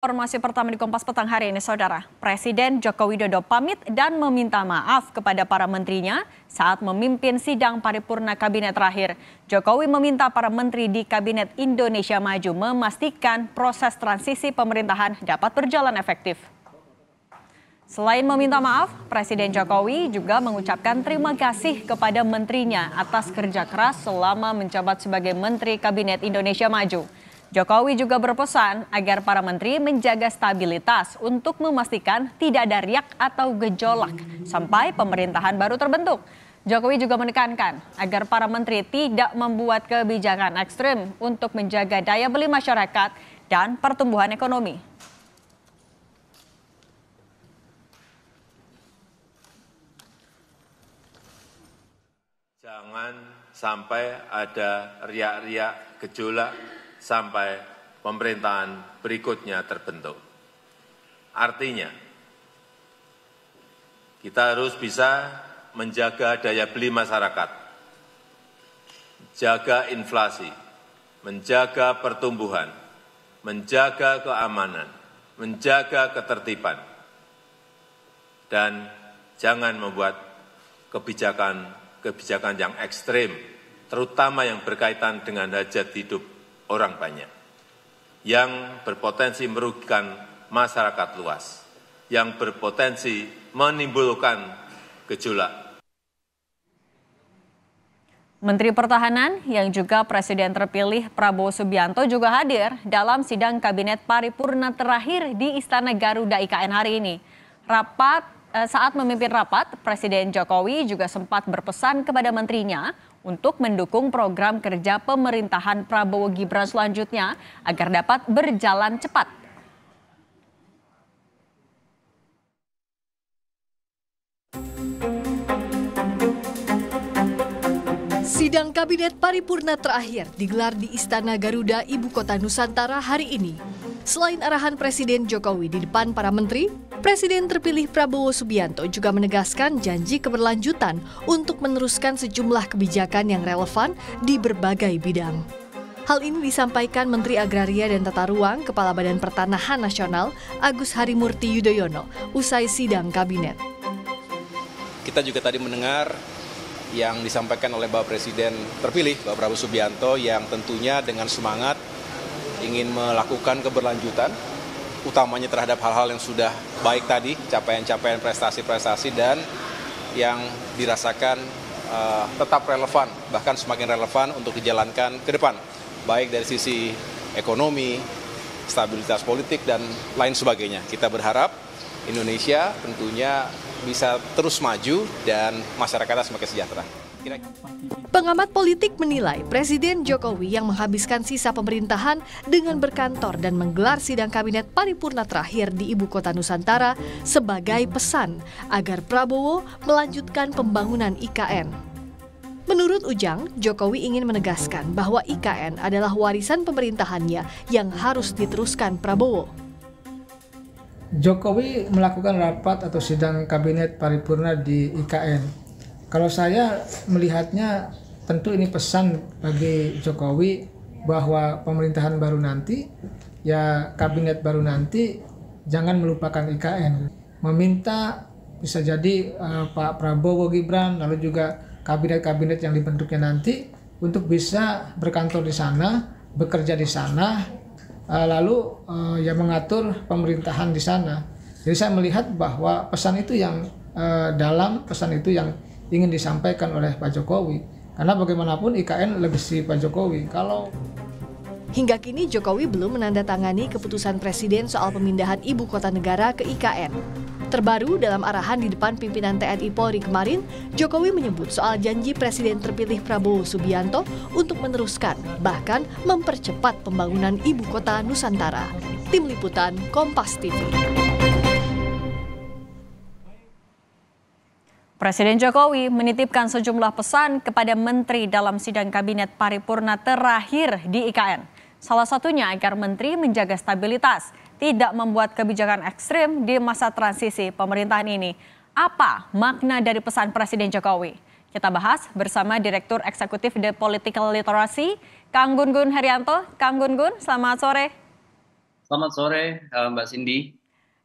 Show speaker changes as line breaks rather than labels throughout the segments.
Informasi pertama di Kompas Petang hari ini, Saudara. Presiden Joko Widodo pamit dan meminta maaf kepada para menterinya saat memimpin sidang paripurna kabinet terakhir. Jokowi meminta para menteri di Kabinet Indonesia Maju memastikan proses transisi pemerintahan dapat berjalan efektif. Selain meminta maaf, Presiden Jokowi juga mengucapkan terima kasih kepada menterinya atas kerja keras selama menjabat sebagai Menteri Kabinet Indonesia Maju. Jokowi juga berpesan agar para menteri menjaga stabilitas untuk memastikan tidak ada riak atau gejolak sampai pemerintahan baru terbentuk. Jokowi juga menekankan agar para menteri tidak membuat kebijakan ekstrim untuk menjaga daya beli masyarakat dan pertumbuhan ekonomi.
Jangan sampai ada riak-riak gejolak sampai pemerintahan berikutnya terbentuk. Artinya, kita harus bisa menjaga daya beli masyarakat, jaga inflasi, menjaga pertumbuhan, menjaga keamanan, menjaga ketertiban, dan jangan membuat kebijakan-kebijakan yang ekstrim, terutama yang berkaitan dengan hajat hidup orang banyak, yang berpotensi merugikan masyarakat luas, yang berpotensi menimbulkan gejolak.
Menteri Pertahanan yang juga Presiden terpilih Prabowo Subianto juga hadir dalam sidang Kabinet Paripurna terakhir di Istana Garuda IKN hari ini. Rapat eh, saat memimpin rapat, Presiden Jokowi juga sempat berpesan kepada menterinya untuk mendukung program kerja pemerintahan Prabowo Gibran selanjutnya agar dapat berjalan cepat.
Sidang Kabinet Paripurna terakhir digelar di Istana Garuda Ibu Kota Nusantara hari ini. Selain arahan Presiden Jokowi di depan para menteri, Presiden terpilih Prabowo Subianto juga menegaskan janji keberlanjutan untuk meneruskan sejumlah kebijakan yang relevan di berbagai bidang. Hal ini disampaikan Menteri Agraria dan Tata Ruang Kepala Badan Pertanahan Nasional Agus Harimurti Yudhoyono usai sidang kabinet.
Kita juga tadi mendengar yang disampaikan oleh Bapak Presiden terpilih Bapak Prabowo Subianto yang tentunya dengan semangat ingin melakukan keberlanjutan utamanya terhadap hal-hal yang sudah baik tadi, capaian-capaian prestasi-prestasi dan yang dirasakan uh, tetap relevan, bahkan semakin relevan untuk dijalankan ke depan, baik dari sisi ekonomi, stabilitas politik dan lain sebagainya. Kita berharap Indonesia tentunya bisa terus maju dan masyarakatnya semakin sejahtera.
Pengamat politik menilai Presiden Jokowi yang menghabiskan sisa pemerintahan dengan berkantor dan menggelar sidang kabinet paripurna terakhir di ibu kota Nusantara sebagai pesan agar Prabowo melanjutkan pembangunan IKN. Menurut Ujang, Jokowi ingin menegaskan bahwa IKN adalah warisan pemerintahannya yang harus diteruskan Prabowo.
Jokowi melakukan rapat atau sidang kabinet paripurna di IKN kalau saya melihatnya tentu ini pesan bagi Jokowi bahwa pemerintahan baru nanti ya kabinet baru nanti jangan melupakan IKN. Meminta bisa jadi uh, Pak Prabowo Gibran lalu juga kabinet-kabinet yang dibentuknya nanti untuk bisa berkantor di sana, bekerja di sana, uh, lalu uh, ya mengatur pemerintahan di sana. Jadi saya melihat bahwa pesan itu yang uh, dalam, pesan itu yang ingin disampaikan oleh Pak Jokowi. Karena bagaimanapun IKN legasi Pak Jokowi. Kalau
Hingga kini Jokowi belum menandatangani keputusan Presiden soal pemindahan ibu kota negara ke IKN. Terbaru dalam arahan di depan pimpinan TNI Polri kemarin, Jokowi menyebut soal janji Presiden terpilih Prabowo Subianto untuk meneruskan, bahkan mempercepat pembangunan ibu kota Nusantara. Tim Liputan Kompas TV.
Presiden Jokowi menitipkan sejumlah pesan kepada menteri dalam sidang kabinet paripurna terakhir di IKN. Salah satunya agar menteri menjaga stabilitas, tidak membuat kebijakan ekstrim di masa transisi pemerintahan ini. Apa makna dari pesan Presiden Jokowi? Kita bahas bersama Direktur Eksekutif The Political Literacy, Kang Gun Gun Herianto. Kang Gun Gun, selamat sore.
Selamat sore, Mbak Cindy.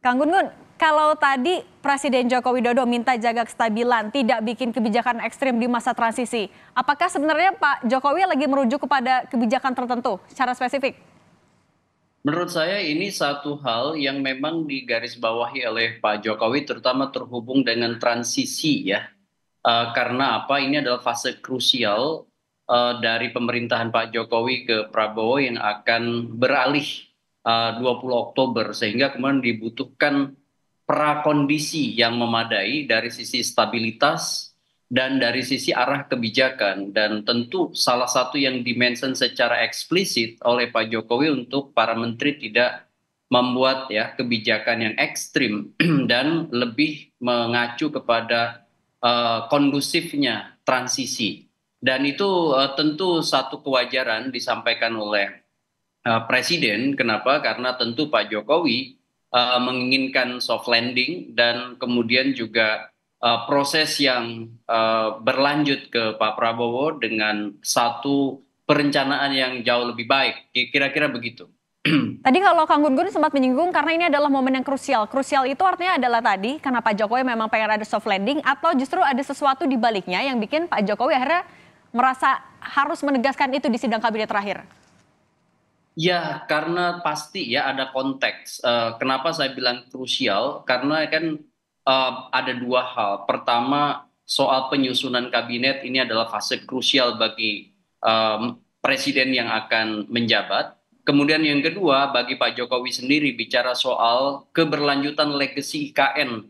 Kang Gun Gun, kalau tadi Presiden Joko Widodo minta jaga kestabilan, tidak bikin kebijakan ekstrim di masa transisi. Apakah sebenarnya Pak Jokowi lagi merujuk kepada kebijakan tertentu secara spesifik?
Menurut saya ini satu hal yang memang digarisbawahi oleh Pak Jokowi terutama terhubung dengan transisi ya. Uh, karena apa? Ini adalah fase krusial uh, dari pemerintahan Pak Jokowi ke Prabowo yang akan beralih eh, uh, 20 Oktober sehingga kemudian dibutuhkan prakondisi yang memadai dari sisi stabilitas dan dari sisi arah kebijakan dan tentu salah satu yang dimention secara eksplisit oleh Pak Jokowi untuk para menteri tidak membuat ya kebijakan yang ekstrim dan lebih mengacu kepada uh, kondusifnya transisi dan itu uh, tentu satu kewajaran disampaikan oleh uh, presiden kenapa karena tentu Pak Jokowi uh, menginginkan soft landing dan kemudian juga uh, proses yang uh, berlanjut ke Pak Prabowo dengan satu perencanaan yang jauh lebih baik. Kira-kira begitu.
Tadi kalau Kang Gun Gun sempat menyinggung karena ini adalah momen yang krusial. Krusial itu artinya adalah tadi karena Pak Jokowi memang pengen ada soft landing atau justru ada sesuatu di baliknya yang bikin Pak Jokowi akhirnya merasa harus menegaskan itu di sidang kabinet terakhir.
Ya, karena pasti ya ada konteks. Uh, kenapa saya bilang krusial? Karena kan uh, ada dua hal. Pertama, soal penyusunan kabinet ini adalah fase krusial bagi um, presiden yang akan menjabat. Kemudian yang kedua, bagi Pak Jokowi sendiri bicara soal keberlanjutan legacy IKN.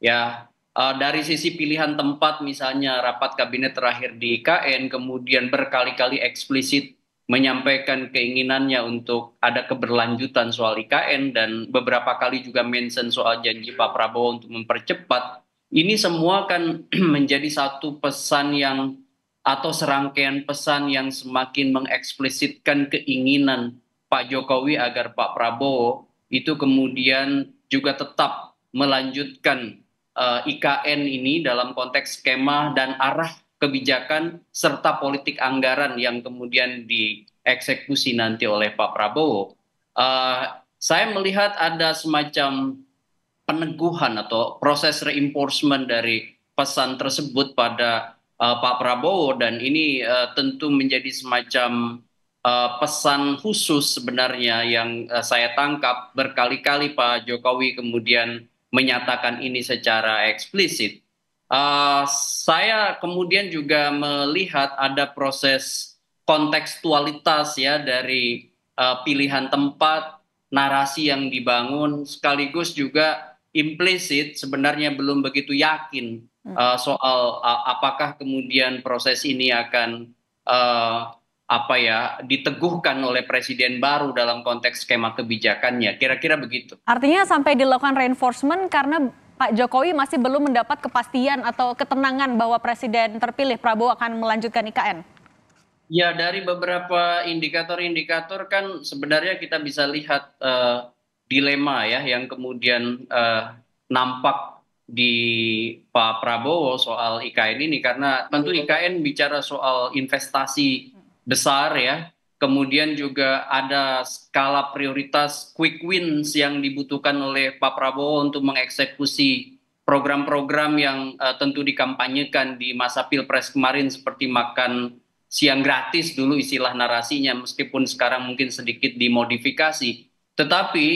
Ya, uh, dari sisi pilihan tempat misalnya rapat kabinet terakhir di IKN, kemudian berkali-kali eksplisit menyampaikan keinginannya untuk ada keberlanjutan soal IKN dan beberapa kali juga mention soal janji Pak Prabowo untuk mempercepat ini semua kan menjadi satu pesan yang atau serangkaian pesan yang semakin mengeksplisitkan keinginan Pak Jokowi agar Pak Prabowo itu kemudian juga tetap melanjutkan uh, eh, IKN ini dalam konteks skema dan arah kebijakan serta politik anggaran yang kemudian dieksekusi nanti oleh Pak Prabowo, uh, saya melihat ada semacam peneguhan atau proses reinforcement dari pesan tersebut pada uh, Pak Prabowo dan ini uh, tentu menjadi semacam uh, pesan khusus sebenarnya yang uh, saya tangkap berkali-kali Pak Jokowi kemudian menyatakan ini secara eksplisit Eh, saya kemudian juga melihat ada proses kontekstualitas ya dari uh, pilihan tempat, narasi yang dibangun, sekaligus juga implisit sebenarnya belum begitu yakin uh, soal uh, apakah kemudian proses ini akan uh, apa ya diteguhkan oleh presiden baru dalam konteks skema kebijakannya kira-kira begitu.
Artinya sampai dilakukan reinforcement karena Pak Jokowi masih belum mendapat kepastian atau ketenangan bahwa Presiden terpilih Prabowo akan melanjutkan IKN?
Ya, dari beberapa indikator-indikator kan sebenarnya kita bisa lihat uh, dilema ya yang kemudian uh, nampak di Pak Prabowo soal IKN ini karena tentu IKN iya. bicara soal investasi hmm. besar ya Kemudian juga ada skala prioritas quick wins yang dibutuhkan oleh Pak Prabowo untuk mengeksekusi program-program yang uh, tentu dikampanyekan di masa Pilpres kemarin seperti makan siang gratis dulu istilah narasinya meskipun sekarang mungkin sedikit dimodifikasi. Tetapi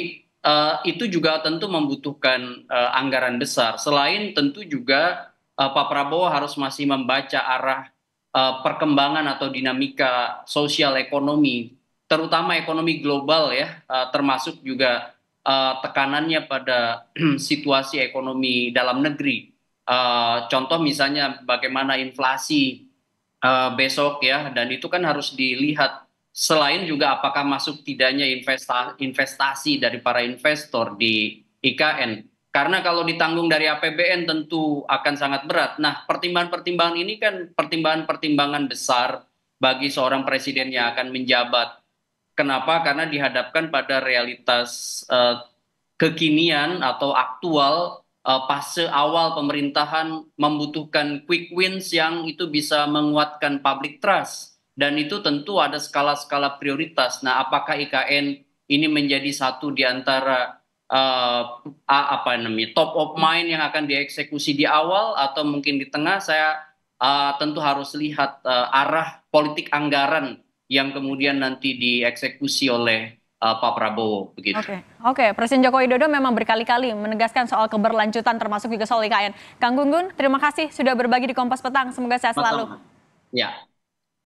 uh, itu juga tentu membutuhkan uh, anggaran besar. Selain tentu juga uh, Pak Prabowo harus masih membaca arah uh, perkembangan atau dinamika sosial ekonomi, terutama ekonomi global ya, uh, termasuk juga uh, tekanannya pada situasi ekonomi dalam negeri. Uh, contoh misalnya bagaimana inflasi uh, besok ya, dan itu kan harus dilihat selain juga apakah masuk tidaknya investasi, investasi dari para investor di IKN. Karena kalau ditanggung dari APBN tentu akan sangat berat. Nah, pertimbangan-pertimbangan ini kan pertimbangan-pertimbangan besar bagi seorang presiden yang akan menjabat. Kenapa? Karena dihadapkan pada realitas uh, kekinian atau aktual uh, fase awal pemerintahan membutuhkan quick wins yang itu bisa menguatkan public trust. Dan itu tentu ada skala-skala prioritas. Nah, apakah IKN ini menjadi satu di antara uh, apa namanya top of mind yang akan dieksekusi di awal atau mungkin di tengah saya uh, tentu harus lihat uh, arah politik anggaran yang kemudian nanti dieksekusi oleh uh, Pak Prabowo begitu. Oke, okay.
okay. Presiden Joko Widodo memang berkali-kali menegaskan soal keberlanjutan termasuk juga soal IKN. Kang Gunggun, terima kasih sudah berbagi di Kompas Petang. Semoga sehat selalu.
Ya.